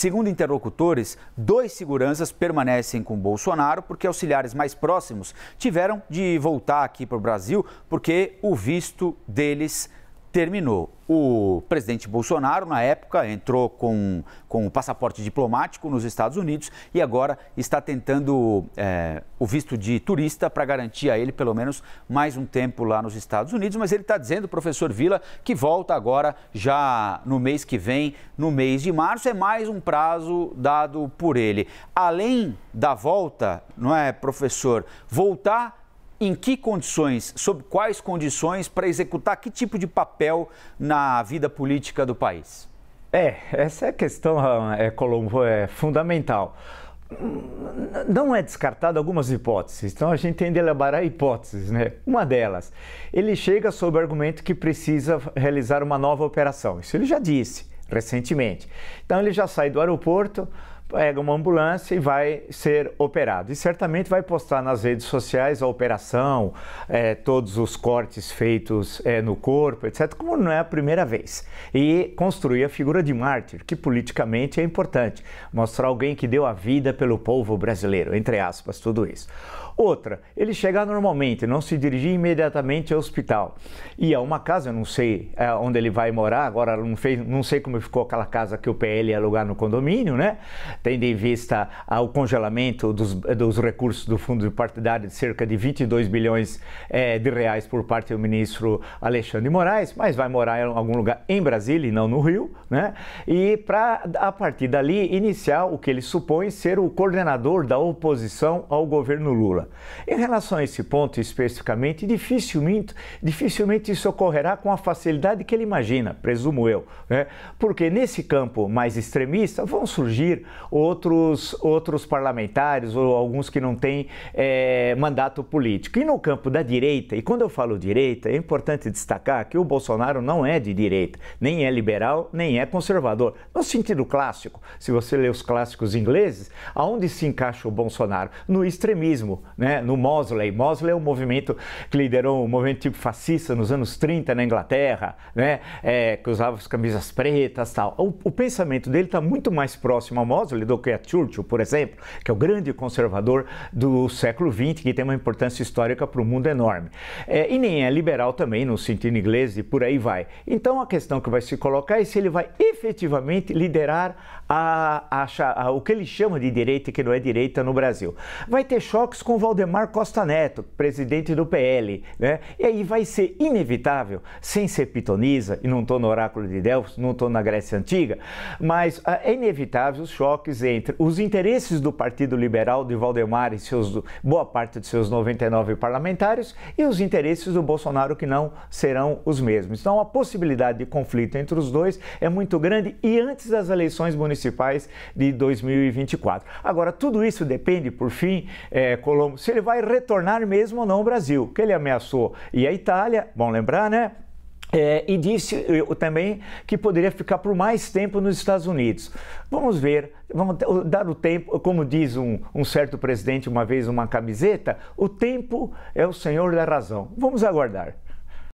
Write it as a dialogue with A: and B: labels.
A: Segundo interlocutores, dois seguranças permanecem com Bolsonaro porque auxiliares mais próximos tiveram de voltar aqui para o Brasil porque o visto deles terminou. O presidente Bolsonaro, na época, entrou com, com o passaporte diplomático nos Estados Unidos e agora está tentando é, o visto de turista para garantir a ele pelo menos mais um tempo lá nos Estados Unidos. Mas ele está dizendo, professor Vila, que volta agora já no mês que vem, no mês de março. É mais um prazo dado por ele. Além da volta, não é, professor? Voltar em que condições, sob quais condições, para executar que tipo de papel na vida política do país? É,
B: essa é a questão, ah, é, Colombo, é fundamental. Não é descartado algumas hipóteses, então a gente tem de elaborar hipóteses, né? Uma delas, ele chega sob o argumento que precisa realizar uma nova operação. Isso ele já disse recentemente. Então ele já sai do aeroporto, pega uma ambulância e vai ser operado. E certamente vai postar nas redes sociais a operação, é, todos os cortes feitos é, no corpo, etc., como não é a primeira vez. E construir a figura de mártir, que politicamente é importante. Mostrar alguém que deu a vida pelo povo brasileiro, entre aspas, tudo isso. Outra, ele chegar normalmente, não se dirigir imediatamente ao hospital. E a uma casa, eu não sei é, onde ele vai morar, agora não, fez, não sei como ficou aquela casa que o PL ia alugar no condomínio, né? tendo em vista ah, o congelamento dos, dos recursos do fundo partidário de cerca de 22 bilhões é, de reais por parte do ministro Alexandre Moraes, mas vai morar em algum lugar em Brasília e não no Rio, né? E para a partir dali iniciar o que ele supõe ser o coordenador da oposição ao governo Lula. Em relação a esse ponto especificamente, dificilmente, dificilmente isso ocorrerá com a facilidade que ele imagina, presumo eu, né? Porque nesse campo mais extremista vão surgir outros, outros parlamentares ou alguns que não têm é, mandato político. E no campo da direita, e quando eu falo direita, é importante destacar que o Bolsonaro não é de direita, nem é liberal, nem é conservador. No sentido clássico, se você lê os clássicos ingleses, aonde se encaixa o Bolsonaro? No extremismo, né? no Mosley. Mosley é um movimento que liderou um movimento tipo fascista nos anos 30 na Inglaterra, né? É, que usava as camisas pretas tal. O, o pensamento dele está muito mais próximo ao Mosley índole do que é Churchill, por exemplo, que é o grande conservador do século XX, que tem uma importância histórica para o mundo enorme. É, e nem é liberal também, no sentido inglês, e por aí vai. Então a questão que vai se colocar é se ele vai efetivamente liderar a, a, a, o que ele chama de direita e que não é direita no Brasil. Vai ter choques com Valdemar Costa Neto, presidente do PL, né? e aí vai ser inevitável, sem ser pitonisa, e não estou no oráculo de Delfos, não estou na Grécia Antiga, mas ah, é inevitável os choques choques entre os interesses do Partido Liberal de Valdemar e seus, boa parte de seus 99 parlamentares e os interesses do Bolsonaro, que não serão os mesmos. Então, a possibilidade de conflito entre os dois é muito grande e antes das eleições municipais de 2024. Agora, tudo isso depende, por fim, é, Colombo, se ele vai retornar mesmo ou não ao Brasil, que ele ameaçou. E a Itália, bom lembrar, né? É, e disse eu, eh, também que poderia ficar por mais tempo nos Estados Unidos. Vamos ver, vamos dar o tempo, como diz um, um certo presidente uma vez uma camiseta, o tempo é o senhor da razão. Vamos aguardar.